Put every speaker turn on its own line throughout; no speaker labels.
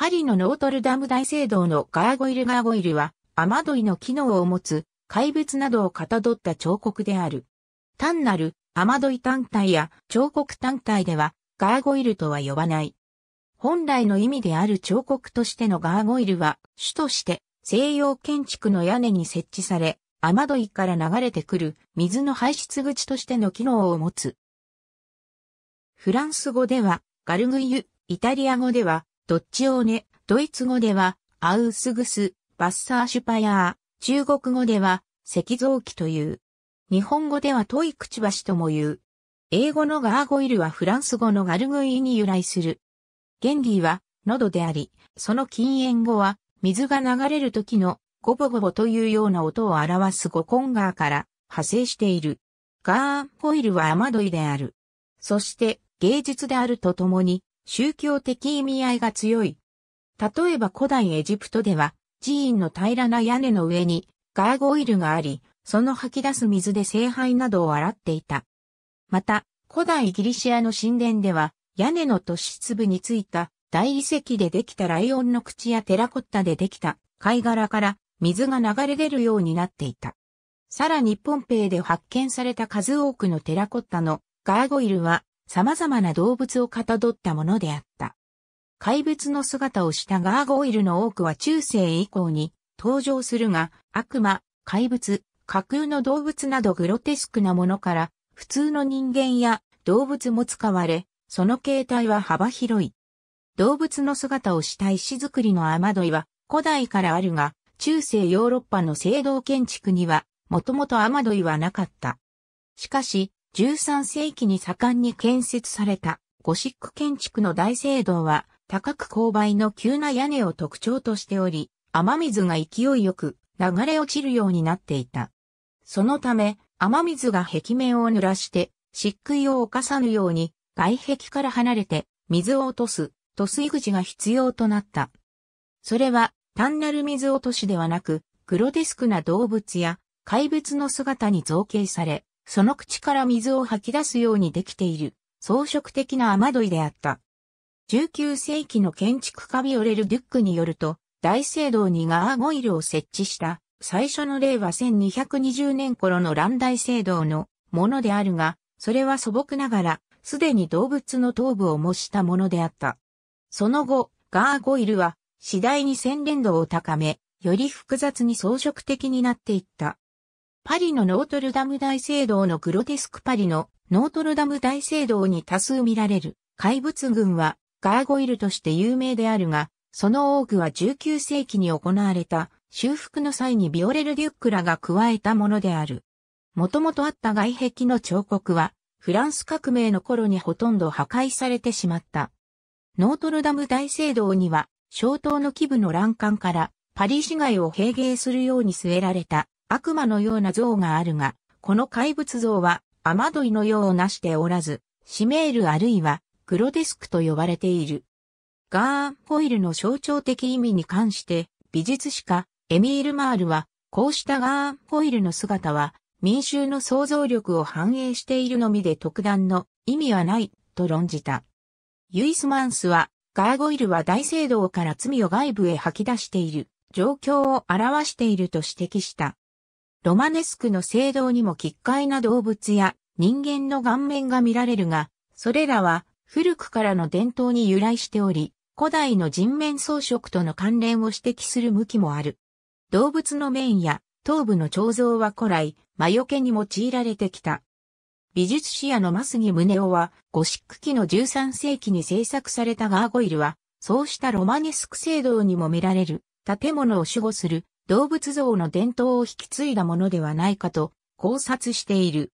パリのノートルダム大聖堂のガーゴイルガーゴイルは、雨どいの機能を持つ、怪物などをかたどった彫刻である。単なる、雨どい単体や彫刻単体では、ガーゴイルとは呼ばない。本来の意味である彫刻としてのガーゴイルは、主として西洋建築の屋根に設置され、雨どいから流れてくる水の排出口としての機能を持つ。フランス語では、ガルグイユ、イタリア語では、ドッチオーネ、ドイツ語では、アウスグス、バッサーシュパヤー、中国語では、石像機という。日本語では遠いバシとも言う。英語のガーゴイルはフランス語のガルグイに由来する。原理は、喉であり、その禁煙語は、水が流れる時の、ゴボゴボというような音を表すゴコンガーから派生している。ガーゴイルは雨どいである。そして、芸術であるとともに、宗教的意味合いが強い。例えば古代エジプトでは、寺院の平らな屋根の上にガーゴイルがあり、その吐き出す水で聖杯などを洗っていた。また、古代ギリシアの神殿では、屋根の突出部についた大理石でできたライオンの口やテラコッタでできた貝殻から水が流れ出るようになっていた。さらにポンペイで発見された数多くのテラコッタのガーゴイルは様々な動物をかたどったものであった。怪物の姿をしたガーゴイルの多くは中世以降に登場するが、悪魔、怪物、架空の動物などグロテスクなものから、普通の人間や動物も使われ、その形態は幅広い。動物の姿をした石造りの雨どいは古代からあるが、中世ヨーロッパの聖堂建築には、もともと雨どいはなかった。しかし、13世紀に盛んに建設されたゴシック建築の大聖堂は高く勾配の急な屋根を特徴としており、雨水が勢いよく流れ落ちるようになっていた。そのため、雨水が壁面を濡らして漆喰を侵さぬように外壁から離れて水を落とす塗水口が必要となった。それは単なる水落としではなく、グロテスクな動物や怪物の姿に造形され、その口から水を吐き出すようにできている、装飾的な雨どいであった。19世紀の建築家ビオレル・デュックによると、大聖堂にガーゴイルを設置した最初の例は1220年頃の乱大聖堂のものであるが、それは素朴ながら、すでに動物の頭部を模したものであった。その後、ガーゴイルは次第に洗練度を高め、より複雑に装飾的になっていった。パリのノートルダム大聖堂のグロテスクパリのノートルダム大聖堂に多数見られる怪物群はガーゴイルとして有名であるが、その多くは19世紀に行われた修復の際にビオレル・デュックラが加えたものである。もともとあった外壁の彫刻はフランス革命の頃にほとんど破壊されてしまった。ノートルダム大聖堂には、小塔の基部の欄干から、パリ市街を平迎するように据えられた悪魔のような像があるが、この怪物像は雨どいのようなしておらず、シメールあるいはグロデスクと呼ばれている。ガーンホイルの象徴的意味に関して、美術史家エミール・マールは、こうしたガーンホイルの姿は、民衆の想像力を反映しているのみで特段の意味はないと論じた。ユイスマンスは、ガーゴイルは大聖堂から罪を外部へ吐き出している状況を表していると指摘した。ロマネスクの聖堂にも奇怪な動物や人間の顔面が見られるが、それらは古くからの伝統に由来しており、古代の人面装飾との関連を指摘する向きもある。動物の面や頭部の彫像は古来、魔除けに用いられてきた。美術史屋のマスギムネオは、ゴシック期の13世紀に制作されたガーゴイルは、そうしたロマネスク聖堂にも見られる、建物を守護する動物像の伝統を引き継いだものではないかと考察している。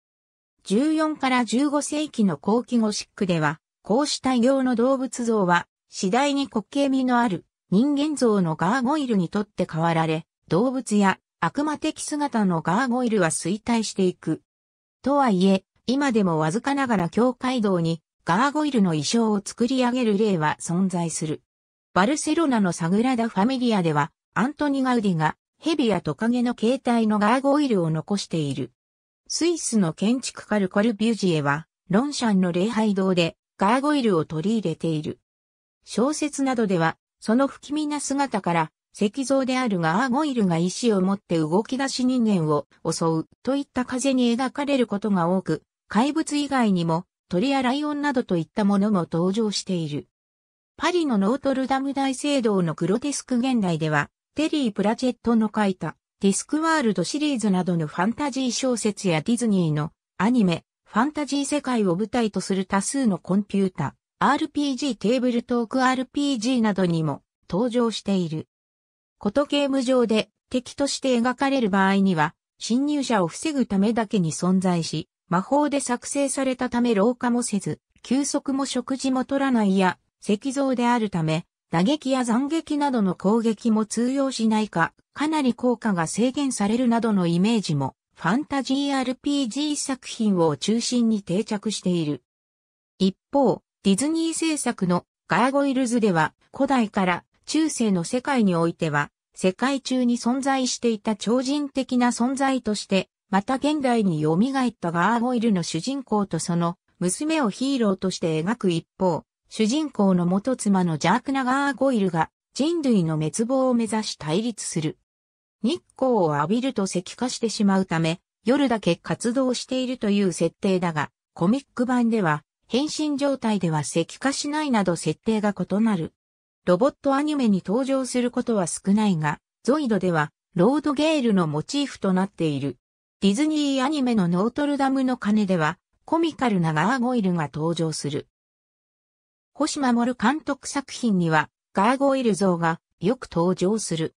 14から15世紀の後期ゴシックでは、こうした異様の動物像は、次第に滑稽味のある人間像のガーゴイルにとって変わられ、動物や悪魔的姿のガーゴイルは衰退していく。とはいえ、今でもわずかながら教会堂にガーゴイルの衣装を作り上げる例は存在する。バルセロナのサグラダ・ファミリアでは、アントニ・ガウディが蛇やトカゲの形態のガーゴイルを残している。スイスの建築家ルコルビュジエは、ロンシャンの礼拝堂でガーゴイルを取り入れている。小説などでは、その不気味な姿から、石像であるガーゴイルが石を持って動き出し人間を襲うといった風に描かれることが多く、怪物以外にも鳥やライオンなどといったものも登場している。パリのノートルダム大聖堂のグロテスク現代では、テリー・プラチェットの書いたディスクワールドシリーズなどのファンタジー小説やディズニーのアニメ、ファンタジー世界を舞台とする多数のコンピュータ、RPG テーブルトーク RPG などにも登場している。ことゲーム上で敵として描かれる場合には、侵入者を防ぐためだけに存在し、魔法で作成されたため老化もせず、休息も食事も取らないや、石像であるため、打撃や斬撃などの攻撃も通用しないか、かなり効果が制限されるなどのイメージも、ファンタジー RPG 作品を中心に定着している。一方、ディズニー制作のガーゴイルズでは、古代から中世の世界においては、世界中に存在していた超人的な存在として、また現代に蘇ったガーゴイルの主人公とその娘をヒーローとして描く一方、主人公の元妻の邪悪なナガーゴイルが人類の滅亡を目指し対立する。日光を浴びると石化してしまうため、夜だけ活動しているという設定だが、コミック版では、変身状態では石化しないなど設定が異なる。ロボットアニメに登場することは少ないが、ゾイドでは、ロードゲールのモチーフとなっている。ディズニーアニメのノートルダムの鐘では、コミカルなガーゴイルが登場する。星守監督作品には、ガーゴイル像がよく登場する。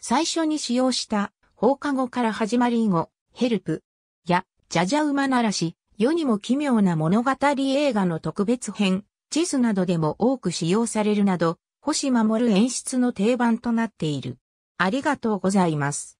最初に使用した放課後から始まり後、ヘルプやジャジャ馬ならし、世にも奇妙な物語映画の特別編、地図などでも多く使用されるなど、星守演出の定番となっている。ありがとうございます。